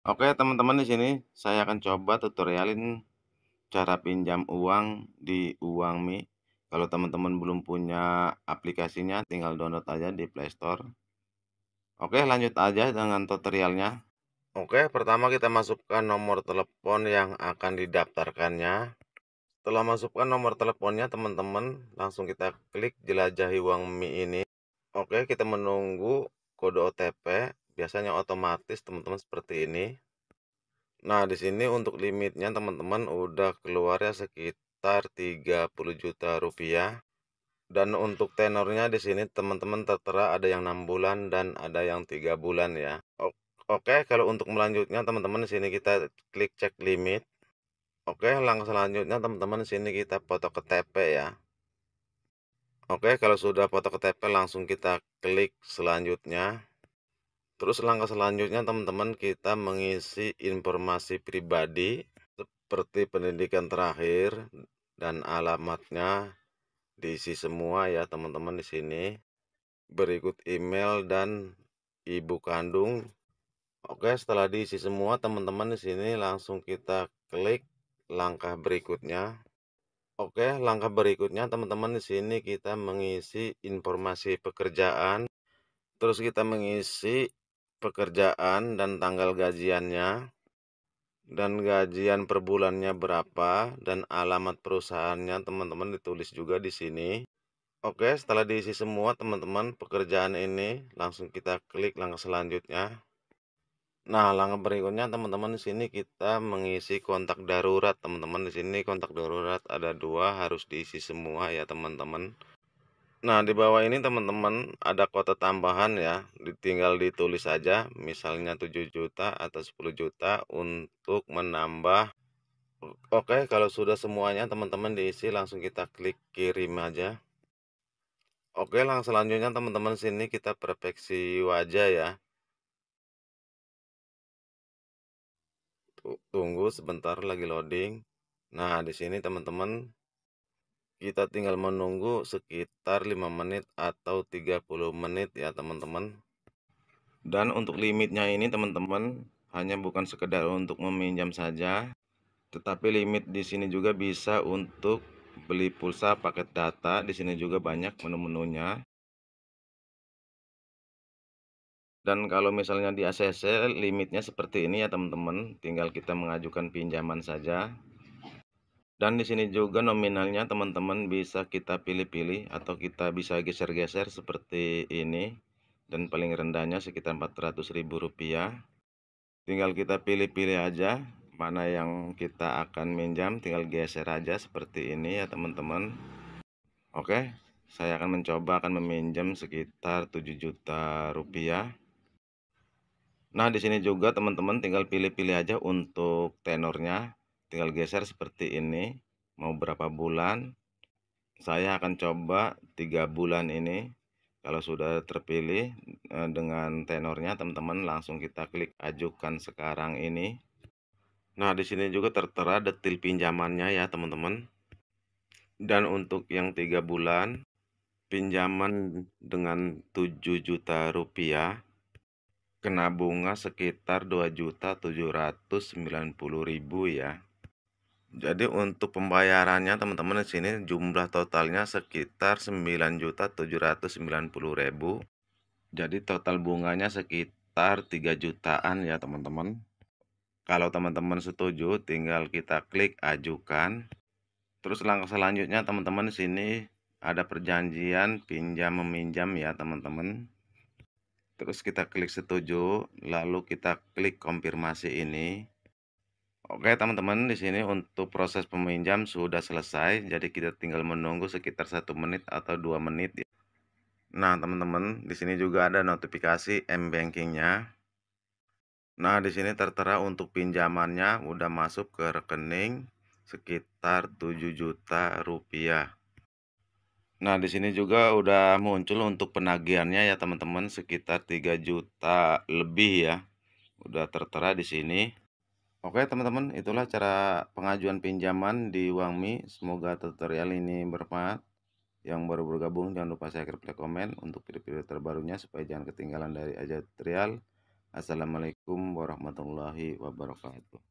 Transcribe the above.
Oke teman-teman di sini saya akan coba tutorialin cara pinjam uang di Uangmi. Kalau teman-teman belum punya aplikasinya tinggal download aja di Play Store. Oke lanjut aja dengan tutorialnya. Oke pertama kita masukkan nomor telepon yang akan didaftarkannya. Setelah masukkan nomor teleponnya teman-teman langsung kita klik jelajahi Uangmi ini. Oke kita menunggu kode OTP biasanya otomatis teman-teman seperti ini nah di sini untuk limitnya teman-teman udah keluar ya sekitar 30 juta rupiah dan untuk tenornya di sini teman-teman tertera ada yang enam bulan dan ada yang tiga bulan ya Oke kalau untuk melanjutnya teman-teman di sini kita klik cek limit Oke langkah selanjutnya teman-teman di sini kita foto ke TP ya Oke kalau sudah foto ke TP langsung kita klik selanjutnya Terus langkah selanjutnya teman-teman kita mengisi informasi pribadi seperti pendidikan terakhir dan alamatnya diisi semua ya teman-teman di sini. Berikut email dan ibu kandung. Oke, setelah diisi semua teman-teman di sini langsung kita klik langkah berikutnya. Oke, langkah berikutnya teman-teman di sini kita mengisi informasi pekerjaan. Terus kita mengisi pekerjaan dan tanggal gajiannya dan gajian per bulannya berapa dan alamat perusahaannya teman-teman ditulis juga di sini. Oke, setelah diisi semua teman-teman pekerjaan ini langsung kita klik langkah selanjutnya. Nah, langkah berikutnya teman-teman di sini kita mengisi kontak darurat. Teman-teman di sini kontak darurat ada dua harus diisi semua ya teman-teman. Nah, di bawah ini teman-teman ada kota tambahan ya. Tinggal ditulis aja misalnya 7 juta atau 10 juta untuk menambah. Oke, kalau sudah semuanya teman-teman diisi langsung kita klik kirim aja. Oke, langsung selanjutnya teman-teman sini kita perfeksi wajah ya. Tunggu sebentar lagi loading. Nah, di sini teman-teman kita tinggal menunggu sekitar 5 menit atau 30 menit ya teman-teman dan untuk limitnya ini teman-teman hanya bukan sekedar untuk meminjam saja tetapi limit di sini juga bisa untuk beli pulsa paket data di sini juga banyak menu-menunya dan kalau misalnya di ACC limitnya seperti ini ya teman-teman tinggal kita mengajukan pinjaman saja dan di sini juga nominalnya teman-teman bisa kita pilih-pilih atau kita bisa geser-geser seperti ini. Dan paling rendahnya sekitar rp rupiah. Tinggal kita pilih-pilih aja mana yang kita akan minjam tinggal geser aja seperti ini ya teman-teman. Oke, saya akan mencoba akan meminjam sekitar 7 juta rupiah. Nah, di sini juga teman-teman tinggal pilih-pilih aja untuk tenornya tinggal geser seperti ini mau berapa bulan saya akan coba tiga bulan ini kalau sudah terpilih eh, dengan tenornya teman-teman langsung kita klik ajukan sekarang ini nah di sini juga tertera detil pinjamannya ya teman-teman dan untuk yang tiga bulan pinjaman dengan 7 juta rupiah kena bunga sekitar 2.790.000 ya jadi untuk pembayarannya teman-teman di sini jumlah totalnya sekitar 9.790.000. Jadi total bunganya sekitar 3 jutaan ya teman-teman. Kalau teman-teman setuju tinggal kita klik ajukan. Terus langkah selanjutnya teman-teman di sini ada perjanjian pinjam meminjam ya teman-teman. Terus kita klik setuju, lalu kita klik konfirmasi ini. Oke teman-teman, di sini untuk proses peminjam sudah selesai, jadi kita tinggal menunggu sekitar satu menit atau dua menit. Ya. Nah teman-teman, di sini juga ada notifikasi m bankingnya. Nah di sini tertera untuk pinjamannya udah masuk ke rekening sekitar 7 juta rupiah. Nah di sini juga udah muncul untuk penagihannya ya teman-teman sekitar 3 juta lebih ya, udah tertera di sini. Oke teman-teman, itulah cara pengajuan pinjaman di Wangmi. Semoga tutorial ini bermanfaat. Yang baru bergabung jangan lupa share, like, komen untuk video-video terbarunya supaya jangan ketinggalan dari aja tutorial. Assalamualaikum warahmatullahi wabarakatuh.